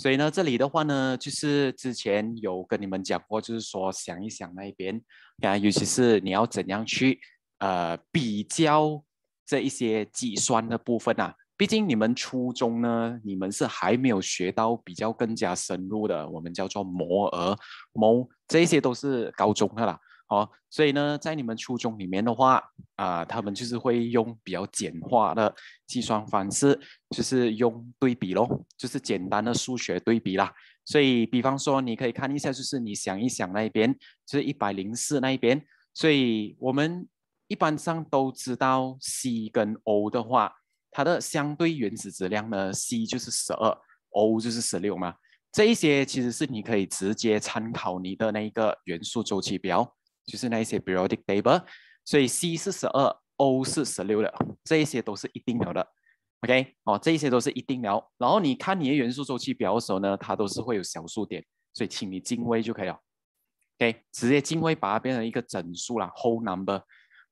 所以呢，这里的话呢，就是之前有跟你们讲过，就是说想一想那一边，啊，尤其是你要怎样去呃比较这一些计算的部分啊，毕竟你们初中呢，你们是还没有学到比较更加深入的，我们叫做摩尔摩，这些都是高中的啦。哦，所以呢，在你们初中里面的话啊，他们就是会用比较简化的计算方式，就是用对比咯，就是简单的数学对比啦。所以，比方说，你可以看一下，就是你想一想那一边，就是一百零四那一边。所以我们一般上都知道，C 跟 O 的话，它的相对原子质量呢，C 就是十二，O 就是十六嘛。这一些其实是你可以直接参考你的那个元素周期表。就是那一些 periodic table，所以 C 是十二，O 是十六的，这一些都是一定有。的 OK，哦，这一些都是一定有。然后你看你的元素周期表的时候呢，它都是会有小数点，所以请你进位就可以了。OK，直接进位把它变成一个整数啦 whole number。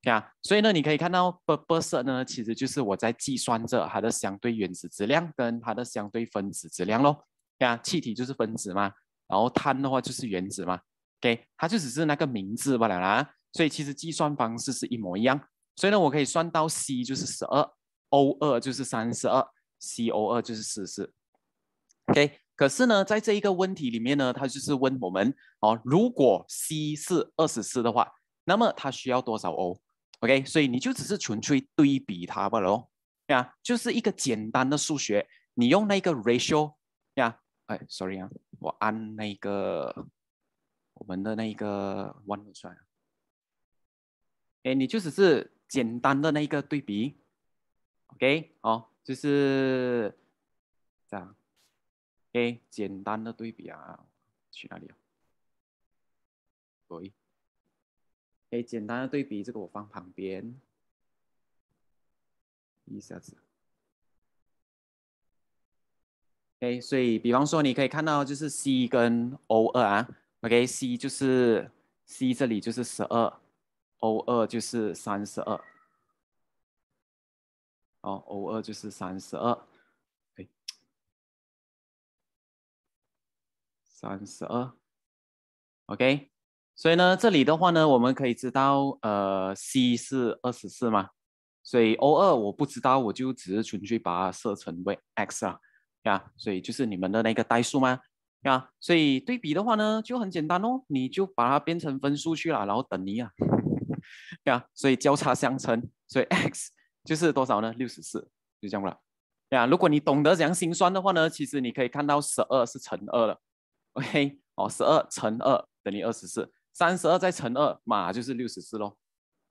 哎呀，所以呢，你可以看到 b e r b e e s 呢，其实就是我在计算着它的相对原子质量跟它的相对分子质量喽。对呀，气体就是分子嘛，然后碳的话就是原子嘛。K，它就只是那个名字罢了啦，所以其实计算方式是一模一样。所以呢，我可以算到 C 就是十二，O 二就是三十二，C O 二就是四十四。K，可是呢，在这一个问题里面呢，它就是问我们哦，如果 C 是二十四的话，那么它需要多少 O？OK，所以你就只是纯粹对比它罢了哦。呀，就是一个简单的数学，你用那个 ratio 呀，哎，sorry 啊，我按那个。我们的那一个 one 率啊，哎，你就只是简单的那一个对比，OK，哦，就是这样，哎，简单的对比啊，去哪里啊？喂，哎，简单的对比，这个我放旁边，一下子，哎，所以比方说你可以看到就是 C 跟 O 二啊。OK，C 就是 C，这里就是十二，O 二就是三十二，哦，O 二就是三十二三十二，OK，所以呢，这里的话呢，我们可以知道，呃，C 是二十四嘛，所以 O 二我不知道，我就只是纯粹把它设成为 x 啊，呀，所以就是你们的那个代数吗？呀，所以对比的话呢，就很简单哦，你就把它变成分数去了，然后等于啊，对 吧？所以交叉相乘，所以 x 就是多少呢？六十四，就这样了。呀，如果你懂得怎样心算的话呢，其实你可以看到十二是乘二了，OK，哦，十二乘二等于二十四，三十二再乘二嘛就是六十四喽。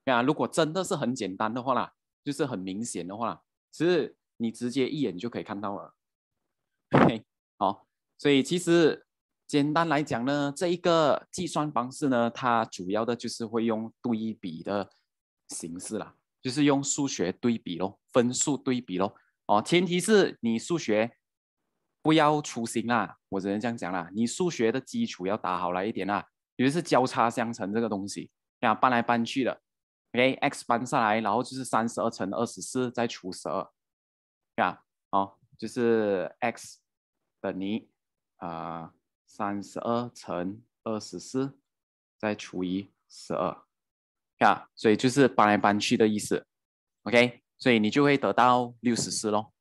呀，如果真的是很简单的话啦，就是很明显的话，其实你直接一眼就可以看到了。OK，好。所以其实简单来讲呢，这一个计算方式呢，它主要的就是会用对比的形式啦，就是用数学对比咯，分数对比咯。哦，前提是你数学不要粗心啦，我只能这样讲啦。你数学的基础要打好来一点啦，尤其是交叉相乘这个东西，啊，搬来搬去的，OK，x 搬上来，然后就是三十二乘二十四再除十二，啊，哦，就是 x 等于。呃，三十二乘二十四再除以十二，呀，所以就是搬来搬去的意思，OK，所以你就会得到六十四咯。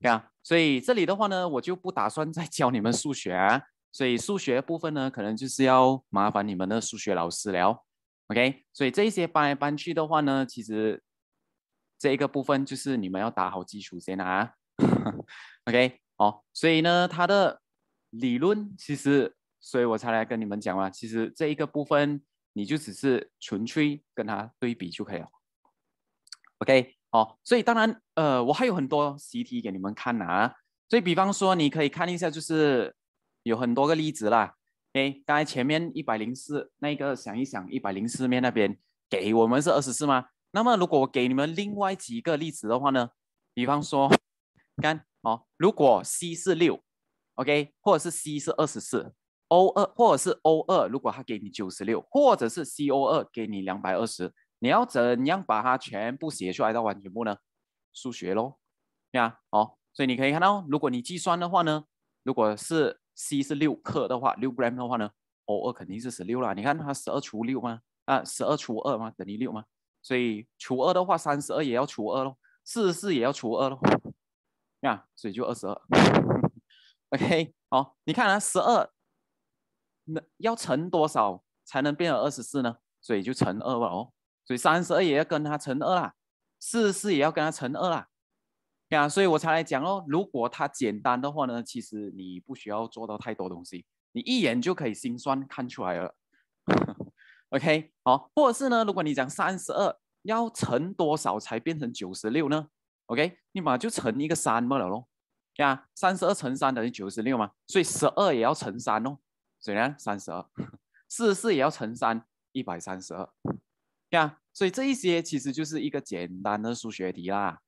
呀，所以这里的话呢，我就不打算再教你们数学，啊，所以数学部分呢，可能就是要麻烦你们的数学老师了 o k 所以这一些搬来搬去的话呢，其实这一个部分就是你们要打好基础先啊，OK，哦，所以呢，它的。理论其实，所以我才来跟你们讲嘛。其实这一个部分，你就只是纯粹跟它对比就可以了。OK，好，所以当然，呃，我还有很多习题给你们看啊。所以，比方说，你可以看一下，就是有很多个例子啦。哎，刚才前面一百零四那个，想一想，一百零四面那边给我们是二十四吗？那么，如果我给你们另外几个例子的话呢？比方说，看，哦，如果 C 是六。OK，或者是 C 是二十四，O 二或者是 O 二，如果他给你九十六，或者是 CO 二给你两百二十，你要怎样把它全部写出来到完全部呢？数学对呀，哦，所以你可以看到，如果你计算的话呢，如果是 C 是六克的话，六 gram 的话呢，O 二肯定是十六了。你看它十二除六吗？啊，十二除二吗？等于六吗？所以除二的话，三十二也要除二咯，四十四也要除二咯，呀，所以就二十二。OK，好，你看啊，十二，那要乘多少才能变成二十四呢？所以就乘二吧哦。所以三十二也要跟它乘二啦，四十四也要跟它乘二啦。呀，所以我才来讲哦，如果它简单的话呢，其实你不需要做到太多东西，你一眼就可以心算看出来了。OK，好，或者是呢，如果你讲三十二要乘多少才变成九十六呢？OK，你马上就乘一个三不了喽。对啊，三十二乘三等于九十六嘛，所以十二也要乘三哦，虽然三十二，四十四也要乘三，一百三十二，对啊，所以这一些其实就是一个简单的数学题啦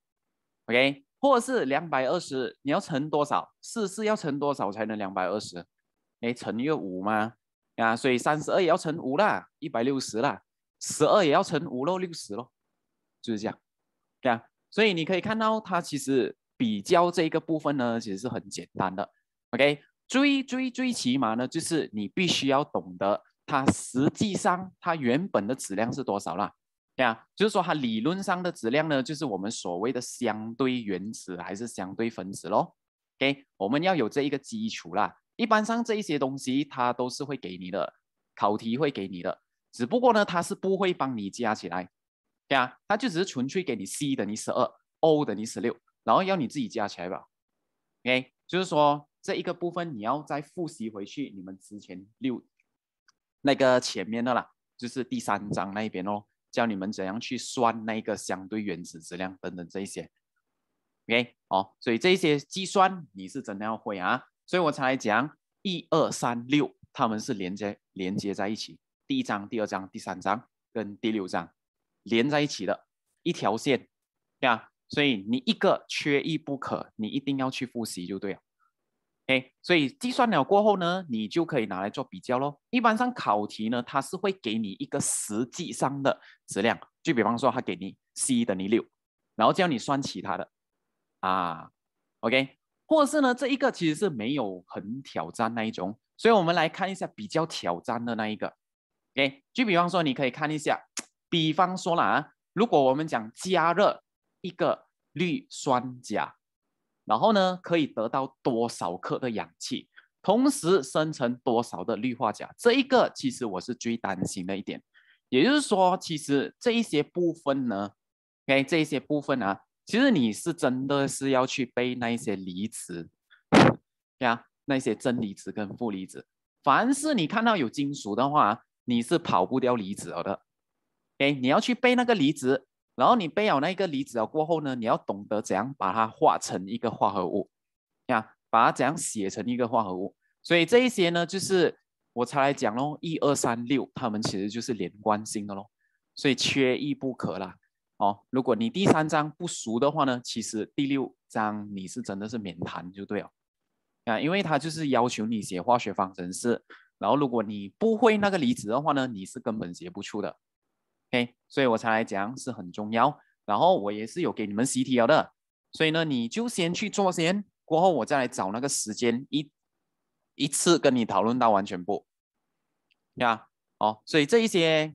，OK，或者是两百二十，你要乘多少？四十四要乘多少才能两百二十？哎，乘一个五吗？啊，所以三十二也要乘五啦，一百六十啦，十二也要乘五喽，六十喽，就是这样，对啊，所以你可以看到它其实。比较这一个部分呢，其实是很简单的。OK，最最最起码呢，就是你必须要懂得它实际上它原本的质量是多少啦，呀，就是说它理论上的质量呢，就是我们所谓的相对原子还是相对分子喽。OK，我们要有这一个基础啦。一般上这一些东西它都是会给你的，考题会给你的，只不过呢，它是不会帮你加起来，对啊，它就只是纯粹给你 C 等于十二，O 等于十六。然后要你自己加起来吧，OK，就是说这一个部分你要再复习回去，你们之前六那个前面的啦，就是第三章那一边哦，教你们怎样去算那个相对原子质量等等这一些，OK，哦，所以这些计算你是怎样会啊？所以我才讲一二三六，他们是连接连接在一起，第一章、第二章、第三章跟第六章连在一起的一条线对啊？所以你一个缺一不可，你一定要去复习就对了。哎，所以计算了过后呢，你就可以拿来做比较喽。一般上考题呢，它是会给你一个实际上的质量，就比方说它给你 c 等于六，然后叫你算其他的啊。OK，或者是呢，这一个其实是没有很挑战那一种，所以我们来看一下比较挑战的那一个。哎，就比方说你可以看一下，比方说啦，啊，如果我们讲加热。一个氯酸钾，然后呢，可以得到多少克的氧气，同时生成多少的氯化钾？这一个其实我是最担心的一点，也就是说，其实这一些部分呢，哎，这一些部分啊，其实你是真的是要去背那一些离子，对啊，那些正离子跟负离子，凡是你看到有金属的话，你是跑不掉离子的，哎，你要去背那个离子。然后你背好那一个离子了过后呢，你要懂得怎样把它化成一个化合物，呀，把它怎样写成一个化合物。所以这一些呢，就是我才来讲喽，一二三六，它们其实就是连贯性的喽，所以缺一不可啦。哦，如果你第三章不熟的话呢，其实第六章你是真的是免谈就对了，啊，因为它就是要求你写化学方程式。然后如果你不会那个离子的话呢，你是根本写不出的。OK，所以我才来讲是很重要。然后我也是有给你们习题 l 的，所以呢，你就先去做先，过后我再来找那个时间一一次跟你讨论到完全不呀。哦，所以这一些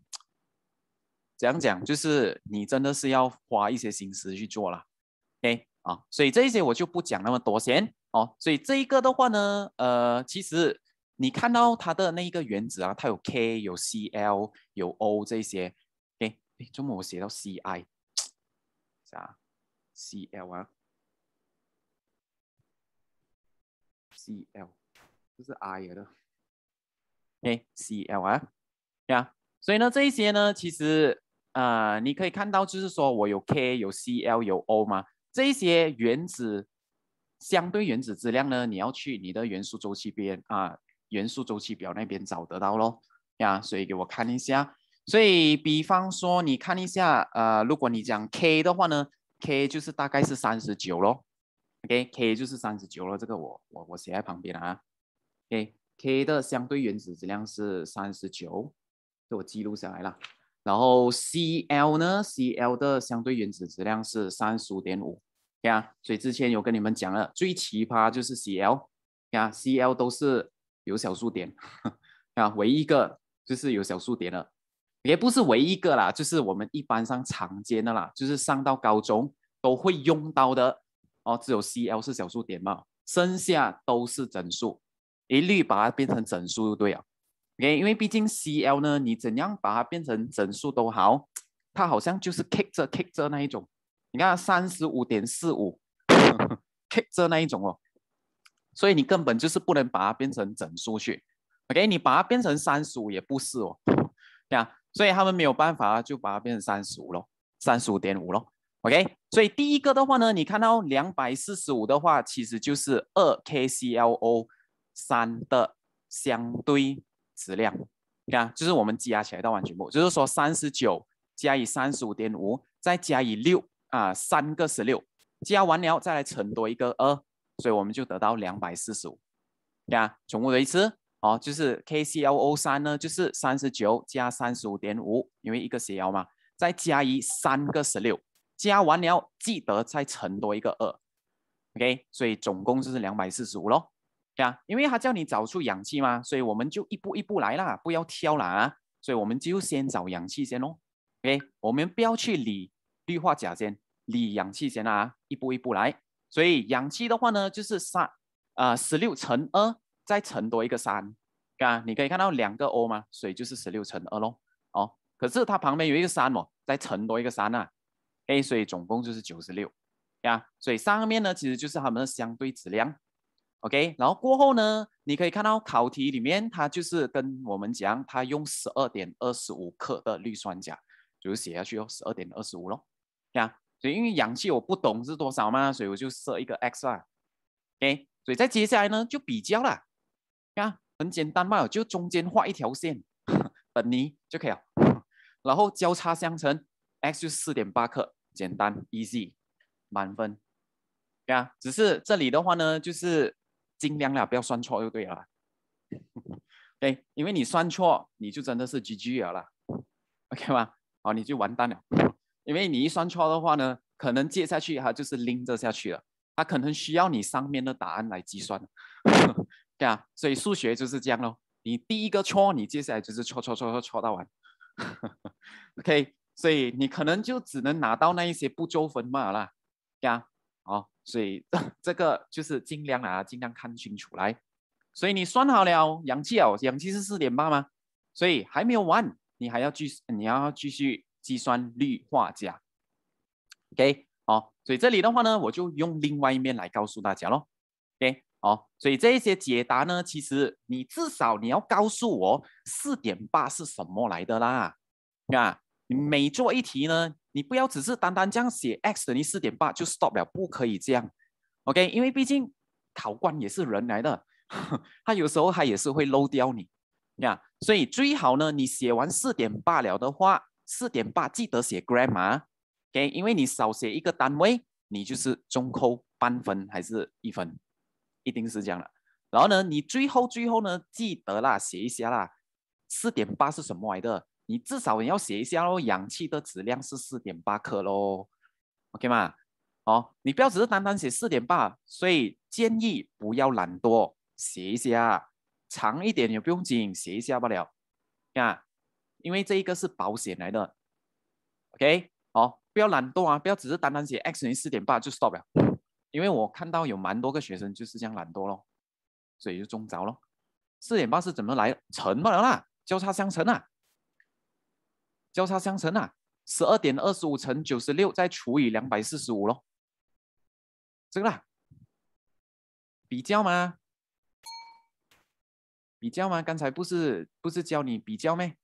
怎样讲，就是你真的是要花一些心思去做了。OK 啊，所以这一些我就不讲那么多先。哦，所以这一个的话呢，呃，其实你看到它的那一个原子啊，它有 K 有 Cl 有 O 这些。哎，中文我写到 C I，咋？C L 啊？C L，这是 I 了。哎，C L 对呀。所以呢，这一些呢，其实啊，你可以看到，就是说我有 K，有 C L，有 O 嘛。这一些原子相对原子质量呢，你要去你的元素周期边啊，元素周期表那边找得到喽。呀，所以给我看一下。所以，比方说，你看一下，呃，如果你讲 K 的话呢，K 就是大概是三十九咯。OK，K 就是三十九了，这个我我我写在旁边啊。OK，K 的相对原子质量是三十九，这我记录下来了。然后 Cl 呢，Cl 的相对原子质量是三十五点五，呀，所以之前有跟你们讲了，最奇葩就是 Cl，啊 c l 都是有小数点，啊，唯一一个就是有小数点了。也不是唯一一个啦，就是我们一般上常见的啦，就是上到高中都会用到的哦。只有 C L 是小数点嘛，剩下都是整数，一律把它变成整数就对了。O K，因为毕竟 C L 呢，你怎样把它变成整数都好，它好像就是 kick 着 kick 走那一种。你看三十五点四五，kick 走那一种哦，所以你根本就是不能把它变成整数去。O K，你把它变成三十五也不是哦，对啊。所以他们没有办法，就把它变成三十五喽，三十五点五喽。OK，所以第一个的话呢，你看到两百四十五的话，其实就是二 KClO 三的相对质量，看，就是我们加起来到完全部，就是说三十九加以三十五点五，再加以六啊，三个十六，加完了再来乘多一个二，所以我们就得到两百四十五，看，重复的意思。哦，就是 KClO3 呢，就是三十九加三十五点五，因为一个 Cl 嘛，再加一三个十六，加完了记得再乘多一个二，OK，所以总共就是两百四十五喽，对啊，因为他叫你找出氧气嘛，所以我们就一步一步来啦，不要跳啦啊，所以我们就先找氧气先喽，OK，我们不要去理氯化钾先，理氧气先啦，一步一步来，所以氧气的话呢，就是三啊十六乘二。再乘多一个三，啊，你可以看到两个 O 吗？所以就是十六乘二喽。哦，可是它旁边有一个三哦，再乘多一个三啊，哎，所以总共就是九十六，呀。所以上面呢其实就是它们的相对质量，OK。然后过后呢，你可以看到考题里面它就是跟我们讲，它用十二点二十五克的氯酸钾，就是写下去哦，十二点二十五喽，呀。所以因为氧气我不懂是多少嘛，所以我就设一个 x 啊，哎，所以在接下来呢就比较了。呀，很简单嘛，就中间画一条线，本 尼就可以了。然后交叉相乘，x 就四点八克，简单 easy，满分。呀，只是这里的话呢，就是尽量啦，不要算错就对了。哎，因为你算错，你就真的是 GG 了，OK 吗？哦，你就完蛋了，因为你一算错的话呢，可能接下去它就是拎着下去了，它可能需要你上面的答案来计算。对啊，所以数学就是这样咯。你第一个错，你接下来就是错错错错错到完。OK，所以你可能就只能拿到那一些不骤分嘛啦。对啊，哦，所以 这个就是尽量啊，尽量看清楚来。所以你算好了，氧气哦，氧气是四点八吗？所以还没有完，你还要继续，你要继续计算氯化钾。OK，哦，所以这里的话呢，我就用另外一面来告诉大家喽。OK。哦，所以这一些解答呢，其实你至少你要告诉我四点八是什么来的啦。啊，你每做一题呢，你不要只是单单这样写 x 等于四点八就 stop 了，不可以这样。OK，因为毕竟考官也是人来的，他有时候他也是会漏掉你。啊，所以最好呢，你写完四点八了的话，四点八记得写 grammar。OK，因为你少写一个单位，你就是中扣半分还是一分。一定是这样的。然后呢，你最后最后呢，记得啦，写一下啦。四点八是什么来的？你至少也要写一下喽。氧气的质量是四点八克喽。OK 吗？好，你不要只是单单写四点八。所以建议不要懒惰，写一下，长一点也不用紧，写一下不了。啊，因为这一个是保险来的。OK，好，不要懒惰啊，不要只是单单写 x 等于四点八就 stop 了。因为我看到有蛮多个学生就是这样懒惰咯，所以就中招咯。四点八是怎么来乘了啦？交叉相乘啊，交叉相乘啊，十二点二十五乘九十六再除以两百四十五咯，这个啦，比较吗？比较吗？刚才不是不是教你比较咩？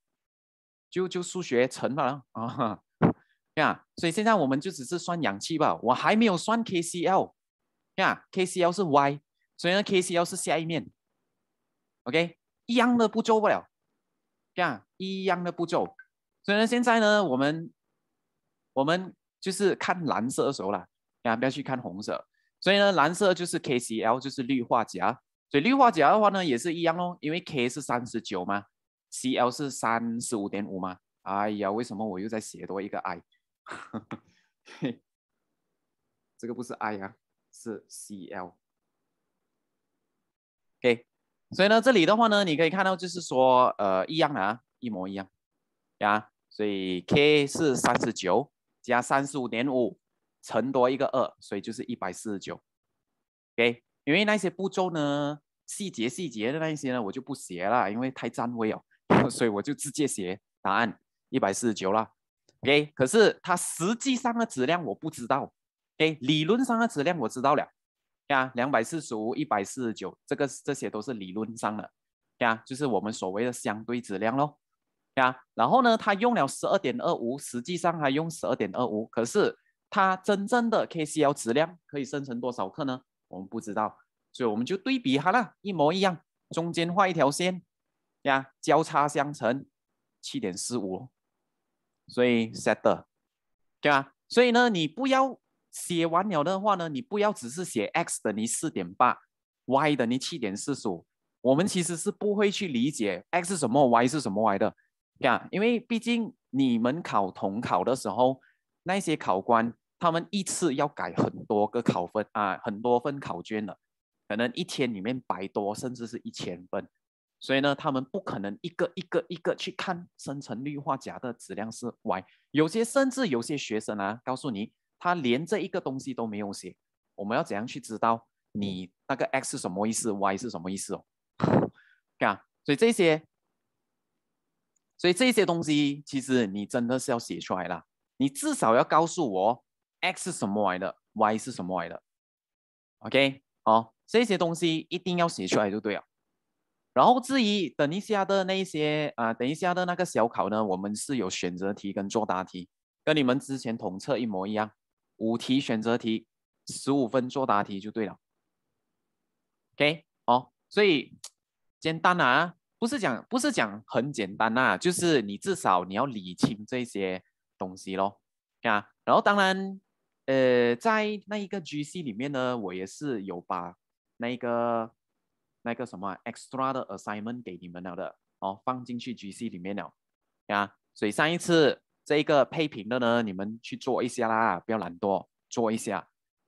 就就数学乘嘛啦啊，呀，所以现在我们就只是算氧气吧，我还没有算 KCL。呀，KCl 是 Y，所以呢，KCl 是下一面，OK，一样的步骤不了，这样一样的步骤。所以呢，现在呢，我们我们就是看蓝色的时候啦，呀，不要去看红色。所以呢，蓝色就是 KCl 就是氯化钾。所以氯化钾的话呢，也是一样哦，因为 K 是三十九嘛，Cl 是三十五点五嘛。哎呀，为什么我又在写多一个 I？这个不是 I 呀。是 CL，K，所以呢，这里的话呢，你可以看到就是说，呃，一样的啊，一模一样，呀，所以 K 是三十九加三十五点五乘多一个二，所以就是一百四十九，K，因为那些步骤呢，细节细节的那一些呢，我就不写了，因为太占位哦，所以我就直接写答案一百四十九了，K，可是它实际上的质量我不知道。理论上的质量我知道了，呀，两百四十五、一百四十九，这个这些都是理论上的，呀，就是我们所谓的相对质量喽，呀，然后呢，它用了十二点二五，实际上还用十二点二五，可是它真正的 KCL 质量可以生成多少克呢？我们不知道，所以我们就对比好了，一模一样，中间画一条线，呀，交叉相乘七点四五，所以 set，对吧？所以呢，你不要。写完了的话呢，你不要只是写 x 等于四点八，y 等于七点四十五。我们其实是不会去理解 x 什么 y 是什么 y 的，呀？因为毕竟你们考统考的时候，那些考官他们一次要改很多个考分啊，很多份考卷了，可能一天里面百多甚至是一千分，所以呢，他们不可能一个一个一个去看生成氯化钾的质量是 y。有些甚至有些学生啊，告诉你。他连这一个东西都没有写，我们要怎样去知道你那个 x 是什么意思，y 是什么意思哦？啊，所以这些，所以这些东西其实你真的是要写出来啦，你至少要告诉我 x 是什么来的，y 是什么来的。OK，好，这些东西一定要写出来就对了。然后至于等一下的那些啊，等一下的那个小考呢，我们是有选择题跟作答题，跟你们之前统测一模一样。五题选择题，十五分作答题就对了。OK，好，所以简单啊，不是讲不是讲很简单呐，就是你至少你要理清这些东西咯，啊，然后当然，呃，在那一个 GC 里面呢，我也是有把那个那个什么 extra 的 assignment 给你们了的，哦，放进去 GC 里面了，啊，所以上一次。这一个配平的呢，你们去做一下啦，不要懒惰，做一下。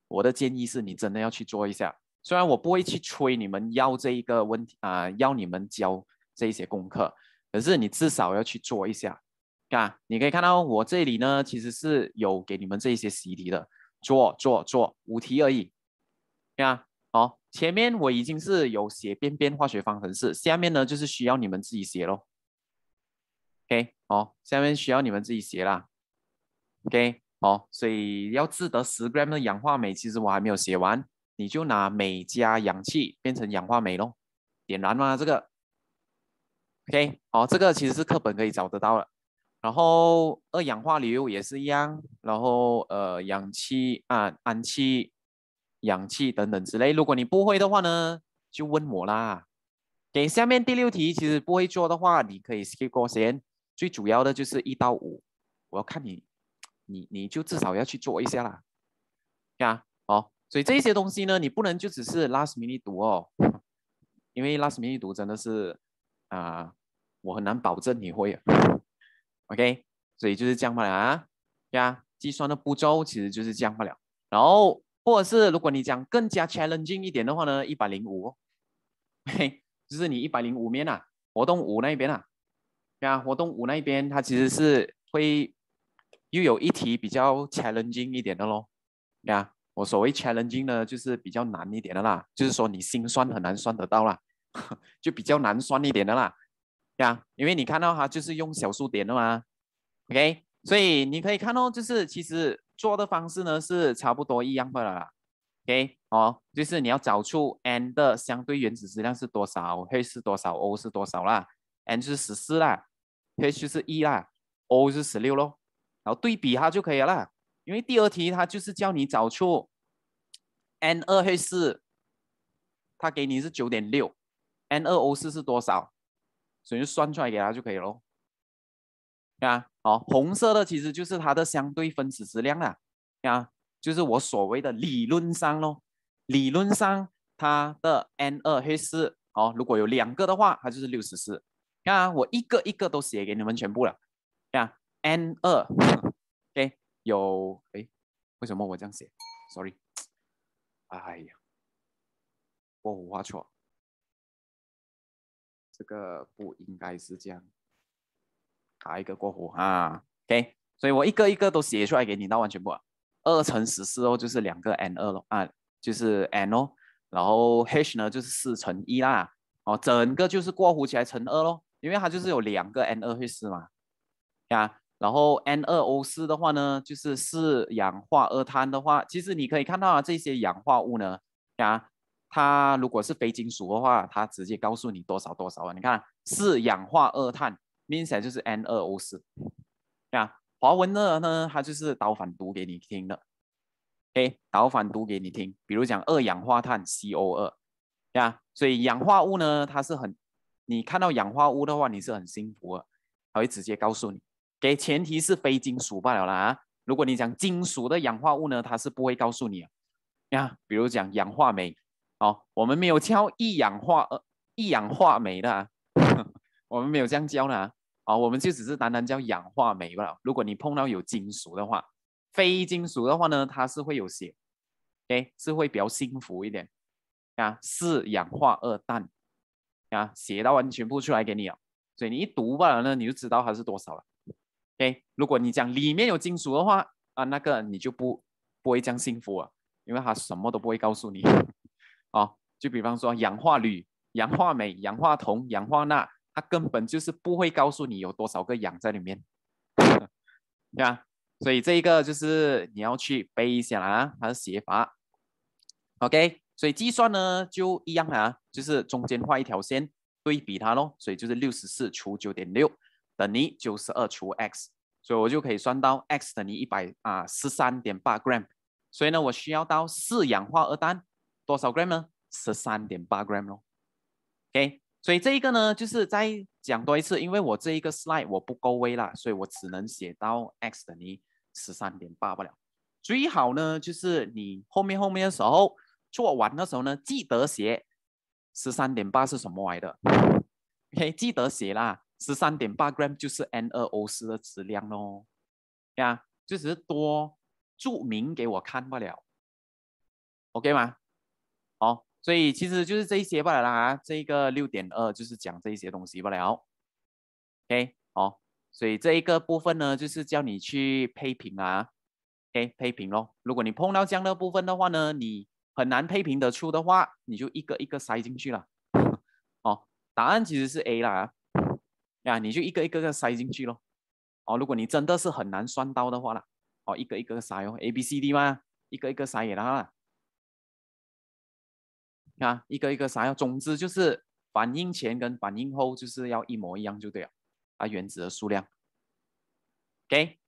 我的建议是你真的要去做一下。虽然我不会去催你们要这一个问题啊，要你们交这一些功课，可是你至少要去做一下。看，你可以看到我这里呢，其实是有给你们这一些习题的，做做做五题而已。呀，好，前面我已经是有写边边化学方程式，下面呢就是需要你们自己写喽。OK。哦，下面需要你们自己写啦。OK，好，所以要制得十 gram 的氧化镁，其实我还没有写完，你就拿镁加氧气变成氧化镁喽，点燃吗？这个。OK，好，这个其实是课本可以找得到了。然后二氧化硫也是一样，然后呃氧气啊氨气、氧气等等之类，如果你不会的话呢，就问我啦。给下面第六题，其实不会做的话，你可以 skip 过先。最主要的就是一到五，我要看你，你你就至少要去做一下啦，呀，哦，所以这些东西呢，你不能就只是拉 u t e 读哦，因为拉 u t e 读真的是，啊，我很难保证你会，OK，所以就是这样罢了，呀，计算的步骤其实就是这样罢了，然后或者是如果你讲更加 challenging 一点的话呢，一百零五，嘿，就是你一百零五面啊，活动五那一边啊。呀，活动五那边它其实是会又有一题比较 challenging 一点的咯。呀，我所谓 challenging 呢，就是比较难一点的啦，就是说你心算很难算得到啦，就比较难算一点的啦。呀，因为你看到它就是用小数点的嘛。OK，所以你可以看到，就是其实做的方式呢是差不多一样的啦。OK，哦，就是你要找出 N 的相对原子质量是多少，会是多少 O 是多少啦，N 是十四啦。H 是一啦，O 是十六咯，然后对比它就可以了。因为第二题它就是叫你找出 N 二 H 四，它给你是九点六，N 二 O 4是多少？所以就算出来给他就可以了。啊，好，红色的其实就是它的相对分子质量啦，啊，就是我所谓的理论上咯，理论上它的 N 二 H 四，好，如果有两个的话，它就是六十四。呀，我一个一个都写给你们全部了。呀，N 二，K 有哎，为什么我这样写？Sorry，哎呀，过户画错，这个不应该是这样。打一个过弧啊，K，o 所以我一个一个都写出来给你，那完全不，二乘十四哦，就是两个 N 二喽啊，就是 N 哦，然后 H 呢就是四乘一啦，哦，整个就是过弧起来乘二喽。因为它就是有两个 N 二会四嘛，呀，然后 N 二 O 四的话呢，就是四氧化二碳的话，其实你可以看到啊，这些氧化物呢，呀，它如果是非金属的话，它直接告诉你多少多少啊。你看四氧化二碳，means 就是 N 二 O 四，呀，华文二呢，它就是倒反读给你听的，哎，倒反读给你听，比如讲二氧化碳 CO 二，呀，所以氧化物呢，它是很。你看到氧化物的话，你是很幸福的，他会直接告诉你。给前提是非金属罢了啦。如果你讲金属的氧化物呢，他是不会告诉你啊。呀，比如讲氧化镁，哦，我们没有教一氧化二一氧化镁的啊，我们没有这样教的啊。哦，我们就只是单单叫氧化镁罢了。如果你碰到有金属的话，非金属的话呢，它是会有写，哎，是会比较幸福一点啊。四氧化二氮。啊，写到完全不出来给你哦。所以你一读吧，了呢，你就知道它是多少了。OK，如果你讲里面有金属的话啊，那个你就不不会这样幸福了，因为它什么都不会告诉你哦，就比方说氧化铝、氧化镁、氧化铜、氧化钠，它根本就是不会告诉你有多少个氧在里面，对吧？所以这一个就是你要去背一下啦，它的写法。OK。所以计算呢就一样啊，就是中间画一条线对比它喽。所以就是六十四除九点六等于九十二除 x，所以我就可以算到 x 等于一百啊十三点八 gram。所以呢，我需要到四氧化二氮多少 gram 呢？十三点八 gram 咯 OK，所以这一个呢，就是再讲多一次，因为我这一个 slide 我不够微啦，所以我只能写到 x 等于十三点八不了。最好呢，就是你后面后面的时候。做完的时候呢，记得写十三点八是什么来的的，嘿，记得写啦，十三点八 gram 就是 N 二 O 四的质量喽，呀，就是多注明给我看不了，OK 吗？好，所以其实就是这一些罢了啦。这个六点二就是讲这一些东西罢了，OK，好，所以这一个部分呢，就是叫你去配平啊，OK，配平咯。如果你碰到这样的部分的话呢，你很难配平得出的话，你就一个一个塞进去了。哦，答案其实是 A 啦。呀，你就一个一个个塞进去喽。哦，如果你真的是很难算到的话啦，哦，一个一个塞哦 A、B、C、D 吗？一个一个塞给他啦。啊，一个一个塞哟。总之就是反应前跟反应后就是要一模一样就对了啊，原子的数量。给。